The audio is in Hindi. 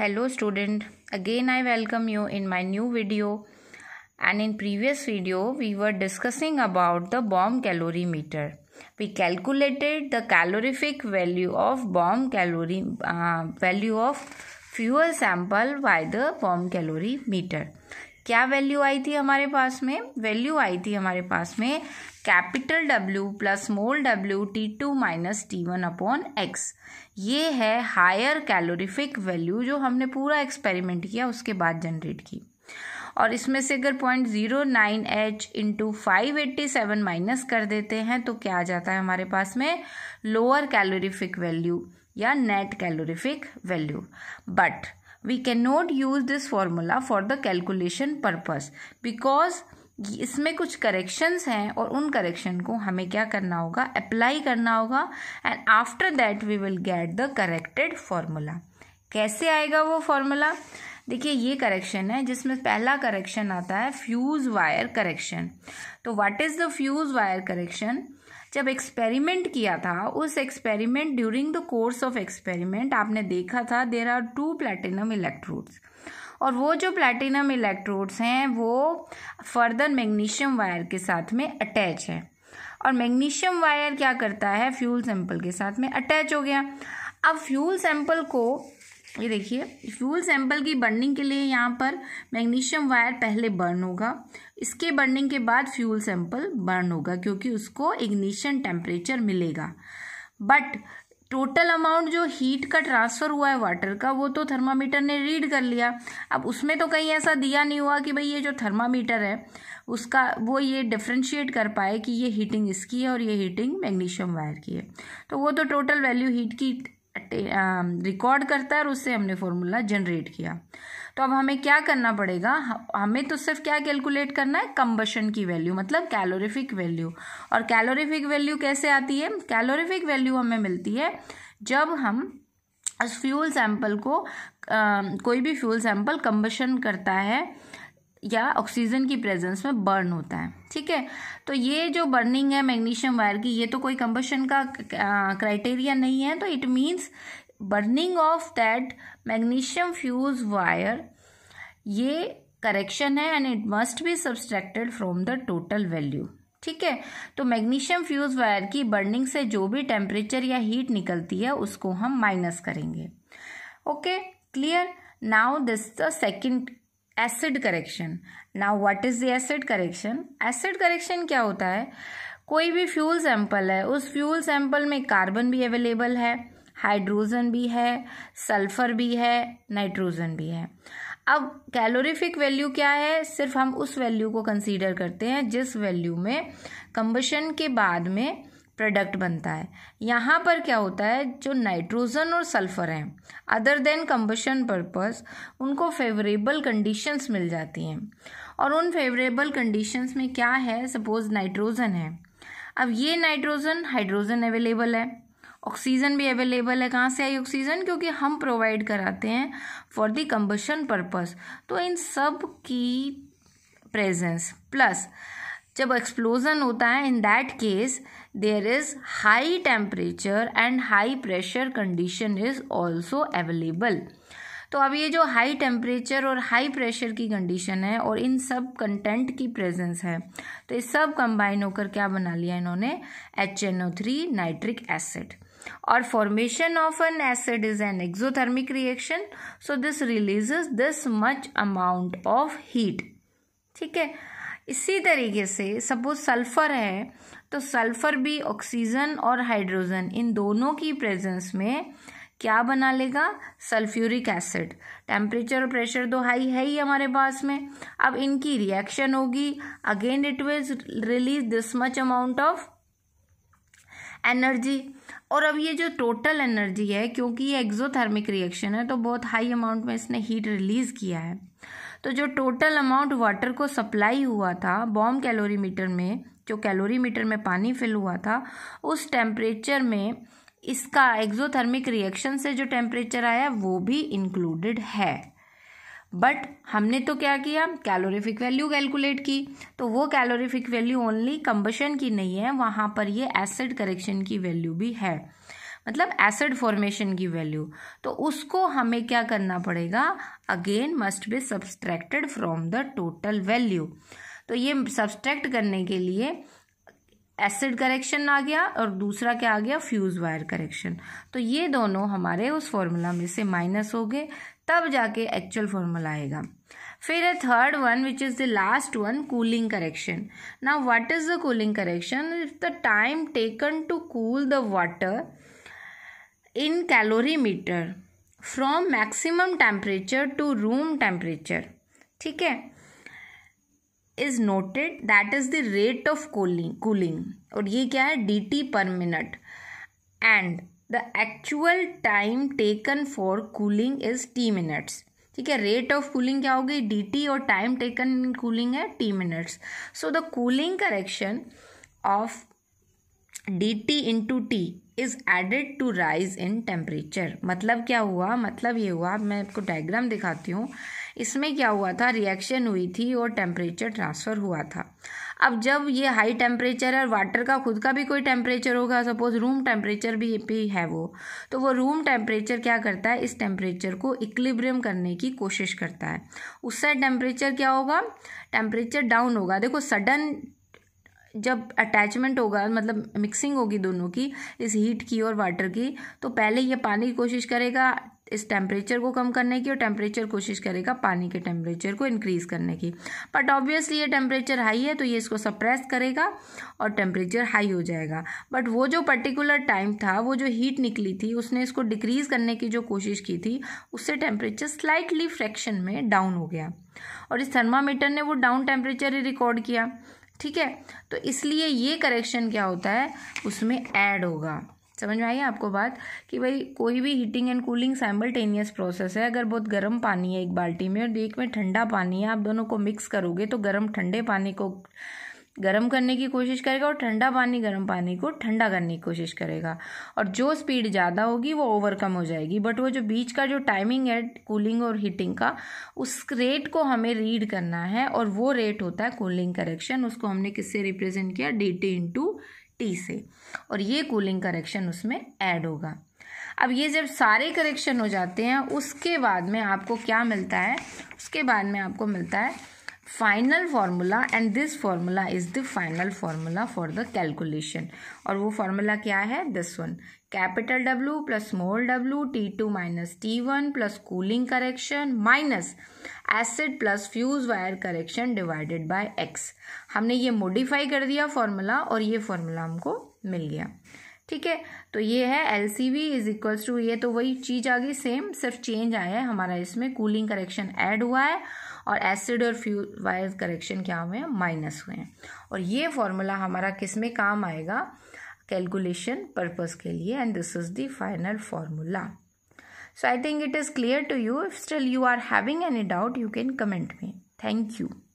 hello student again I welcome you in my new video and in previous video we were discussing about the bomb calorimeter we calculated the calorific value of bomb calorie value of fuel sample by the bomb calorimeter क्या वैल्यू आई थी हमारे पास में वैल्यू आई थी हमारे पास में capital W plus mole W T two minus T one upon X ये है हायर कैलोरीफिक वैल्यू जो हमने पूरा एक्सपेरिमेंट किया उसके बाद जनरेट की और इसमें से अगर point zero nine H into five eighty seven minus कर देते हैं तो क्या आ जाता है हमारे पास में लोअर कैलोरीफिक वैल्यू या net calorific value but we cannot use this formula for the calculation purpose because इसमें कुछ करेक्शंस हैं और उन करेक्शन को हमें क्या करना होगा अप्लाई करना होगा and after that we will get the corrected formula कैसे आएगा वो फार्मूला देखिए ये करेक्शन है जिसमें पहला करेक्शन आता है फ्यूज़ वायर करेक्शन तो what is the fuse wire correction जब एक्सपेरिमेंट किया था उस experiment during the course of experiment आपने देखा था there are two platinum electrodes और वो जो प्लैटिनम इलेक्ट्रोड्स हैं वो फर्दर मैग्नीशियम वायर के साथ में अटैच है और मैग्नीशियम वायर क्या करता है फ्यूल सैंपल के साथ में अटैच हो गया अब फ्यूल सैंपल को ये देखिए फ्यूल सैंपल की बर्निंग के लिए यहाँ पर मैग्नीशियम वायर पहले बर्न होगा इसके बर्निंग के बाद फ्यूल सैंपल बर्न होगा क्योंकि उसको इग्निशन टेम्परेचर मिलेगा बट टोटल अमाउंट जो हीट का ट्रांसफ़र हुआ है वाटर का वो तो थर्मामीटर ने रीड कर लिया अब उसमें तो कहीं ऐसा दिया नहीं हुआ कि भाई ये जो थर्मामीटर है उसका वो ये डिफ्रेंशिएट कर पाए कि ये हीटिंग इसकी है और ये हीटिंग मैग्नीशियम वायर की है तो वो तो टोटल वैल्यू हीट की रिकॉर्ड करता है और उससे हमने फॉर्मूला जनरेट किया तो अब हमें क्या करना पड़ेगा हमें तो सिर्फ क्या कैलकुलेट करना है कम्बशन की वैल्यू मतलब कैलोरीफिक वैल्यू और कैलोरीफिक वैल्यू कैसे आती है कैलोरीफिक वैल्यू हमें मिलती है जब हम उस फ्यूल सैंपल को आ, कोई भी फ्यूल सैंपल कम्बशन करता है या ऑक्सीजन की प्रेजेंस में बर्न होता है ठीक है तो ये जो बर्निंग है मैग्नीशियम वायर की ये तो कोई कम्बशन का क्राइटेरिया नहीं है तो it means burning of that magnesium fuse wire ये करेक्शन है and it must be subtracted from the total value ठीक है तो मैग्नीशियम फ्यूज वायर की बर्निंग से जो भी टेम्परेचर या हीट निकलती है उसको हम माइनस करेंगे okay clear now this the second acid correction now what is the acid correction acid correction क्या होता है कोई भी फ्यूल सैंपल है उस फ्यूल सैंपल में कार्बन भी अवेलेबल है हाइड्रोजन भी है सल्फर भी है नाइट्रोजन भी है अब कैलोरीफिक वैल्यू क्या है सिर्फ हम उस वैल्यू को कंसीडर करते हैं जिस वैल्यू में कंबशन के बाद में प्रोडक्ट बनता है यहाँ पर क्या होता है जो नाइट्रोजन और सल्फर हैं अदर देन कंबशन पर्पस उनको फेवरेबल कंडीशंस मिल जाती हैं और उन फेवरेबल कंडीशंस में क्या है सपोज नाइट्रोजन है अब ये नाइट्रोजन हाइड्रोजन अवेलेबल है ऑक्सीजन भी अवेलेबल है कहाँ से आई ऑक्सीजन क्योंकि हम प्रोवाइड कराते हैं फॉर दी कम्बशन पर्पस तो इन सब की प्रेजेंस प्लस जब एक्सप्लोजन होता है in that case there is high temperature and high pressure condition is also available तो अब ये जो हाई टेम्परेचर और हाई प्रेशर की कंडीशन है और इन सब कंटेंट की प्रेजेंस है तो ये सब कंबाइन होकर क्या बना लिया इन्होंने H N O three nitric acid और formation of an acid is an exothermic reaction so this release this much amount of heat ठीक है इसी तरीके से सपोज सल्फर है तो सल्फर भी ऑक्सीजन और हाइड्रोजन इन दोनों की प्रेजेंस में क्या बना लेगा सल्फ्यूरिक एसिड टेम्परेचर और प्रेशर तो हाई है ही हमारे पास में अब इनकी रिएक्शन होगी again it will release this much amount of energy और अब ये जो टोटल एनर्जी है क्योंकि ये एक्जोथर्मिक रिएक्शन है तो बहुत हाई अमाउंट में इसने हीट रिलीज किया है तो जो टोटल अमाउंट वाटर को सप्लाई हुआ था बॉम्ब मीटर में जो मीटर में पानी फिल हुआ था उस टेम्परेचर में इसका एक्जोथर्मिक रिएक्शन से जो टेम्परेचर आया वो भी इंक्लूडेड है बट हमने तो क्या किया कैलोरीफिक वैल्यू कैलकुलेट की तो वो कैलोरीफिक वैल्यू ओनली कंबशन की नहीं है वहाँ पर ये एसिड करेक्शन की वैल्यू भी है मतलब एसिड फॉर्मेशन की वैल्यू तो उसको हमें क्या करना पड़ेगा again must be subtracted from the total value तो ये सब्सट्रैक्ट करने के लिए एसिड करेक्शन आ गया और दूसरा क्या आ गया फ्यूज वायर करेक्शन तो ये दोनों हमारे उस फॉर्मूला में से माइनस हो गए तब जाके एक्चुअल फॉर्मूला आएगा फिर है third one which is the last one cooling correction ना what is the cooling correction if the time taken to cool the water in calorimeter from maximum temperature to room temperature ठीक है is noted that is the rate of cooling cooling और ये क्या है D T per minute and the actual time taken for cooling is T minutes ठीक है रेट ऑफ कूलिंग क्या होगी डी टी और टाइम टेकन इन कूलिंग है T minutes so the cooling correction of D T into T is added to rise in temperature मतलब क्या हुआ मतलब ये हुआ मैं आपको डायग्राम दिखाती हूँ इसमें क्या हुआ था रिएक्शन हुई थी और टेम्परेचर ट्रांसफ़र हुआ था अब जब ये हाई टेम्परेचर है और वाटर का खुद का भी कोई टेम्परेचर होगा सपोज रूम टेम्परेचर भी भी है वो तो वो रूम टेम्परेचर क्या करता है इस टेम्परेचर को इक्लिब्रियम करने की कोशिश करता है उससे टेम्परेचर क्या होगा टेम्परेचर डाउन होगा देखो सडन जब अटैचमेंट होगा मतलब मिक्सिंग होगी दोनों की इस हीट की और वाटर की तो पहले ये पानी की कोशिश करेगा इस टेम्परेचर को कम करने की और टेम्परेचर कोशिश करेगा पानी के टेम्परेचर को इंक्रीज़ करने की बट ऑब्वियसली ये टेम्परेचर हाई है तो ये इसको सप्रेस करेगा और टेम्परेचर हाई हो जाएगा बट वो जो पर्टिकुलर टाइम था वो जो हीट निकली थी उसने इसको डिक्रीज़ करने की जो कोशिश की थी उससे टेम्परेचर स्लाइटली फ्रैक्शन में डाउन हो गया और इस थर्मामीटर ने वो डाउन टेम्परेचर ही रिकॉर्ड किया ठीक है तो इसलिए ये करेक्शन क्या होता है उसमें ऐड होगा समझ में आई आपको बात कि भाई कोई भी heating and cooling simultaneous process है अगर बहुत गर्म पानी है एक बाल्टी में और एक में ठंडा पानी है आप दोनों को मिक्स करोगे तो गर्म ठंडे पानी को गर्म करने की कोशिश करेगा और ठंडा पानी गर्म पानी को ठंडा करने की कोशिश करेगा और जो स्पीड ज़्यादा होगी वो ओवरकम हो जाएगी बट वो जो बीच का जो टाइमिंग है कूलिंग और हीटिंग का उस रेट को हमें रीड करना है और वो रेट होता है कूलिंग करेक्शन उसको हमने किससे रिप्रेजेंट किया डी टी इंटू टी से और ये कूलिंग करेक्शन उसमें ऐड होगा अब ये जब सारे करेक्शन हो जाते हैं उसके बाद में आपको क्या मिलता है उसके बाद में आपको मिलता है final formula and this formula is the final formula for the calculation और वो फार्मूला क्या है this one capital W plus small W T two minus T one plus cooling correction minus acid plus fuse wire correction divided by X हमने ये मॉडिफाई कर दिया फार्मूला और ये फार्मूला हमको मिल गया ठीक है तो ये है L C V is equals to ये तो वही चीज़ आ गई सेम सिर्फ चेंज आया है हमारा इसमें कूलिंग करेक्शन ऐड हुआ है और एसिड और फ्यू वायर करेक्शन क्या हुए हैं माइनस हुए हैं और ये फॉर्मूला हमारा किस में काम आएगा कैलकुलेशन पर्पस के लिए and this is the final formula so I think it is clear to you if still you are having any doubt you can comment me thank you